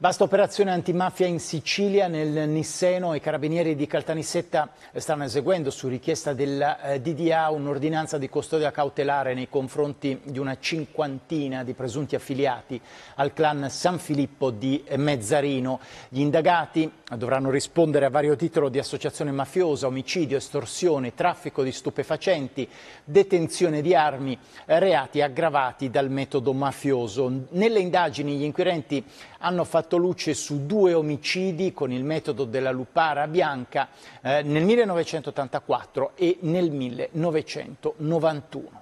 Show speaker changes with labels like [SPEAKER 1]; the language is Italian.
[SPEAKER 1] Basta operazione antimafia in Sicilia, nel Nisseno i carabinieri di Caltanissetta stanno eseguendo su richiesta della eh, DDA un'ordinanza di custodia cautelare nei confronti di una cinquantina di presunti affiliati al clan San Filippo di Mezzarino. Gli indagati dovranno rispondere a vario titolo di associazione mafiosa, omicidio, estorsione, traffico di stupefacenti, detenzione di armi, reati aggravati dal metodo mafioso. Nelle indagini gli inquirenti hanno fatto fatto luce su due omicidi con il metodo della lupara bianca eh, nel 1984 e nel 1991.